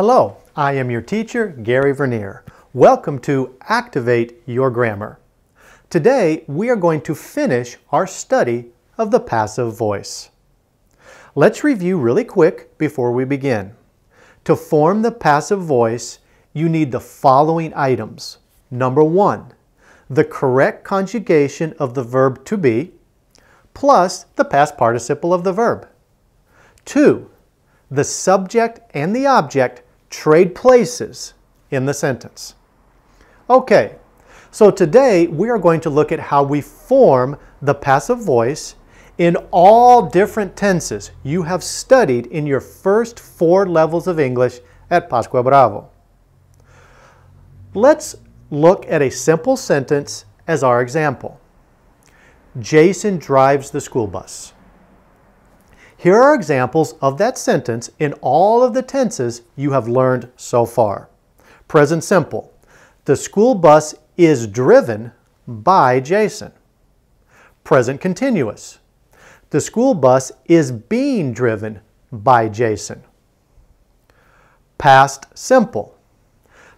Hello, I am your teacher, Gary Vernier. Welcome to Activate Your Grammar. Today, we are going to finish our study of the passive voice. Let's review really quick before we begin. To form the passive voice, you need the following items. Number one, the correct conjugation of the verb to be, plus the past participle of the verb. Two, the subject and the object trade places in the sentence. Okay, so today we are going to look at how we form the passive voice in all different tenses you have studied in your first four levels of English at Pascua Bravo. Let's look at a simple sentence as our example. Jason drives the school bus. Here are examples of that sentence in all of the tenses you have learned so far. Present simple. The school bus is driven by Jason. Present continuous. The school bus is being driven by Jason. Past simple.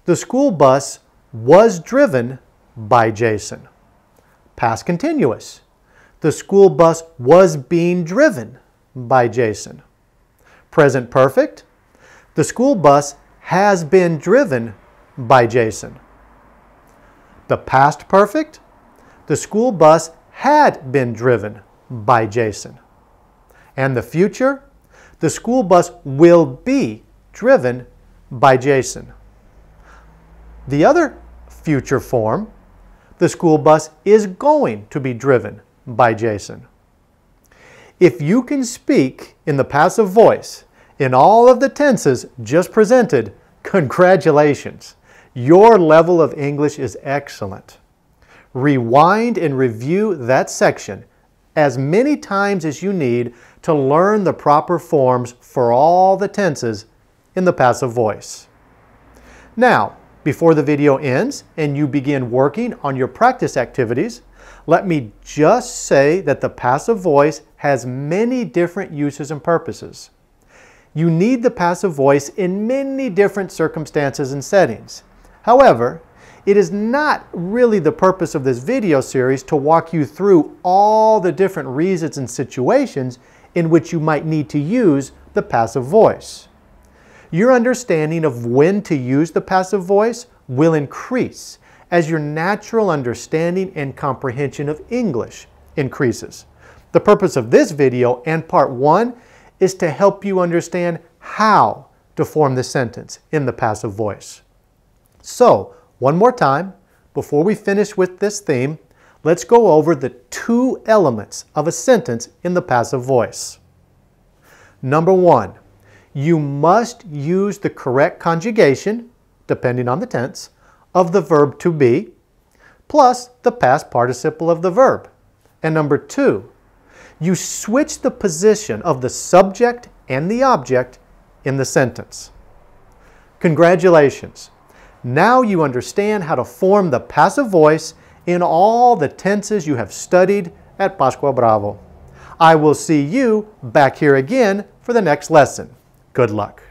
The school bus was driven by Jason. Past continuous. The school bus was being driven by Jason. Present perfect. The school bus has been driven by Jason. The past perfect. The school bus had been driven by Jason. And the future. The school bus will be driven by Jason. The other future form, the school bus is going to be driven by Jason. If you can speak in the passive voice in all of the tenses just presented, congratulations. Your level of English is excellent. Rewind and review that section as many times as you need to learn the proper forms for all the tenses in the passive voice. Now, before the video ends and you begin working on your practice activities, let me just say that the passive voice has many different uses and purposes. You need the passive voice in many different circumstances and settings. However, it is not really the purpose of this video series to walk you through all the different reasons and situations in which you might need to use the passive voice your understanding of when to use the passive voice will increase as your natural understanding and comprehension of English increases. The purpose of this video and part one is to help you understand how to form the sentence in the passive voice. So, one more time, before we finish with this theme, let's go over the two elements of a sentence in the passive voice. Number one, you must use the correct conjugation, depending on the tense, of the verb to be, plus the past participle of the verb. And number two, you switch the position of the subject and the object in the sentence. Congratulations! Now you understand how to form the passive voice in all the tenses you have studied at Pascua Bravo. I will see you back here again for the next lesson. Good luck.